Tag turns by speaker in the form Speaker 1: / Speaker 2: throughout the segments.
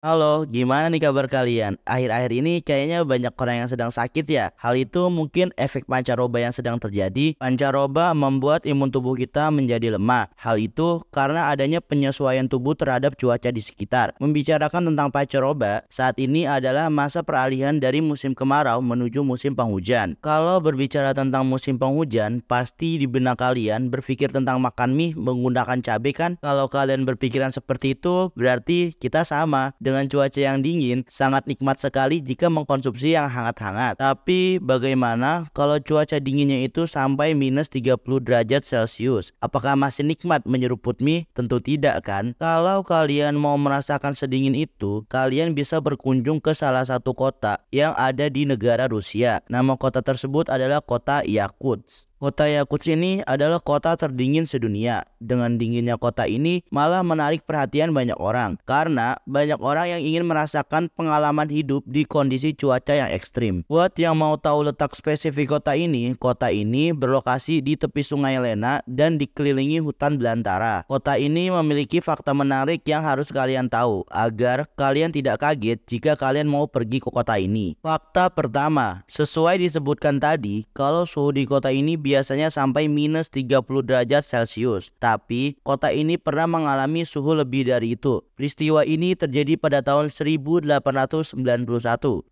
Speaker 1: Halo, gimana nih kabar kalian? Akhir-akhir ini kayaknya banyak orang yang sedang sakit ya. Hal itu mungkin efek pancaroba yang sedang terjadi. Pancaroba membuat imun tubuh kita menjadi lemah. Hal itu karena adanya penyesuaian tubuh terhadap cuaca di sekitar. Membicarakan tentang pancaroba, saat ini adalah masa peralihan dari musim kemarau menuju musim penghujan. Kalau berbicara tentang musim penghujan, pasti di benak kalian berpikir tentang makan mie menggunakan cabai kan? Kalau kalian berpikiran seperti itu, berarti kita sama dengan cuaca yang dingin, sangat nikmat sekali jika mengkonsumsi yang hangat-hangat. Tapi bagaimana kalau cuaca dinginnya itu sampai minus 30 derajat Celcius? Apakah masih nikmat menyeruput mie? Tentu tidak kan? Kalau kalian mau merasakan sedingin itu, kalian bisa berkunjung ke salah satu kota yang ada di negara Rusia. Nama kota tersebut adalah kota Yakutsk. Kota Yakutsk ini adalah kota terdingin sedunia. Dengan dinginnya kota ini malah menarik perhatian banyak orang karena banyak orang yang ingin merasakan pengalaman hidup di kondisi cuaca yang ekstrim. Buat yang mau tahu letak spesifik kota ini, kota ini berlokasi di tepi Sungai Lena dan dikelilingi hutan belantara. Kota ini memiliki fakta menarik yang harus kalian tahu agar kalian tidak kaget jika kalian mau pergi ke kota ini. Fakta pertama, sesuai disebutkan tadi, kalau suhu di kota ini biasanya sampai minus 30 derajat Celcius. Tapi kota ini pernah mengalami suhu lebih dari itu. Peristiwa ini terjadi pada tahun 1891.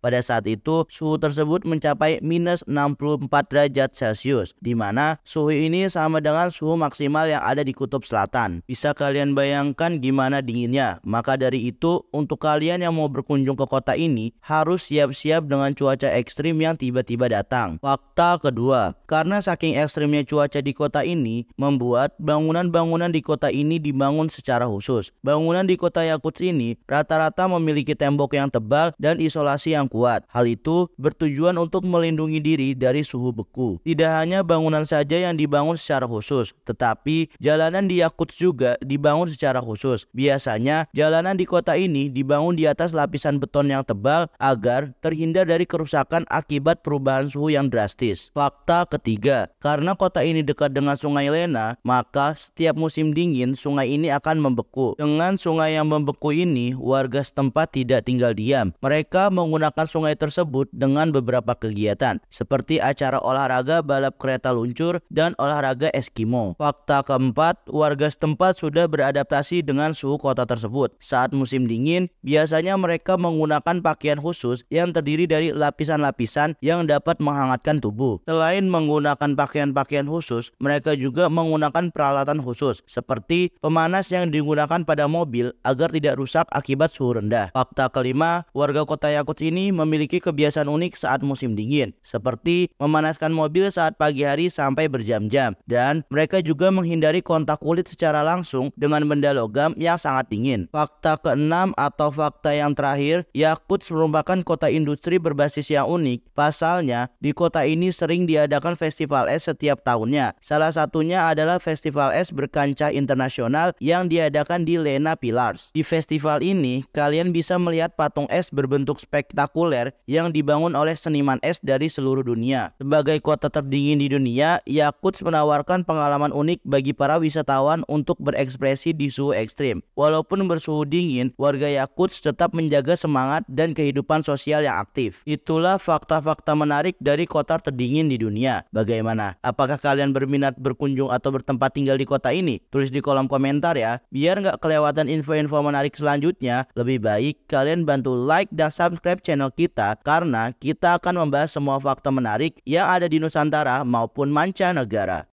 Speaker 1: Pada saat itu, suhu tersebut mencapai minus 64 derajat Celcius, di mana suhu ini sama dengan suhu maksimal yang ada di kutub selatan. Bisa kalian bayangkan gimana dinginnya. Maka dari itu, untuk kalian yang mau berkunjung ke kota ini, harus siap-siap dengan cuaca ekstrim yang tiba-tiba datang. Fakta kedua, karena saking ekstrimnya cuaca di kota ini, membuat bangunan-bangunan di kota ini dibangun secara khusus. Bangunan di kota kota Yakuts ini rata-rata memiliki tembok yang tebal dan isolasi yang kuat. Hal itu bertujuan untuk melindungi diri dari suhu beku. Tidak hanya bangunan saja yang dibangun secara khusus, tetapi jalanan di Yakuts juga dibangun secara khusus. Biasanya, jalanan di kota ini dibangun di atas lapisan beton yang tebal agar terhindar dari kerusakan akibat perubahan suhu yang drastis. Fakta ketiga, karena kota ini dekat dengan Sungai Lena, maka setiap musim dingin sungai ini akan membeku. Dengan sungai yang membeku ini, warga setempat tidak tinggal diam. Mereka menggunakan sungai tersebut dengan beberapa kegiatan, seperti acara olahraga balap kereta luncur dan olahraga Eskimo. Fakta keempat, warga setempat sudah beradaptasi dengan suhu kota tersebut. Saat musim dingin, biasanya mereka menggunakan pakaian khusus yang terdiri dari lapisan-lapisan yang dapat menghangatkan tubuh. Selain menggunakan pakaian-pakaian khusus, mereka juga menggunakan peralatan khusus seperti pemanas yang digunakan pada mobil agar agar tidak rusak akibat suhu rendah. Fakta kelima, warga kota Yakuts ini memiliki kebiasaan unik saat musim dingin, seperti memanaskan mobil saat pagi hari sampai berjam-jam. Dan mereka juga menghindari kontak kulit secara langsung dengan benda logam yang sangat dingin. Fakta keenam atau fakta yang terakhir, Yakuts merupakan kota industri berbasis yang unik. Pasalnya, di kota ini sering diadakan festival es setiap tahunnya. Salah satunya adalah festival es berkancah internasional yang diadakan di Lena Pilars. Di festival ini, kalian bisa melihat patung es berbentuk spektakuler yang dibangun oleh seniman es dari seluruh dunia. Sebagai kota terdingin di dunia, Yakutsk menawarkan pengalaman unik bagi para wisatawan untuk berekspresi di suhu ekstrim. Walaupun bersuhu dingin, warga Yakutsk tetap menjaga semangat dan kehidupan sosial yang aktif. Itulah fakta-fakta menarik dari kota terdingin di dunia. Bagaimana? Apakah kalian berminat berkunjung atau bertempat tinggal di kota ini? Tulis di kolom komentar ya, biar nggak kelewatan info-info info menarik selanjutnya, lebih baik kalian bantu like dan subscribe channel kita karena kita akan membahas semua fakta menarik yang ada di Nusantara maupun mancanegara.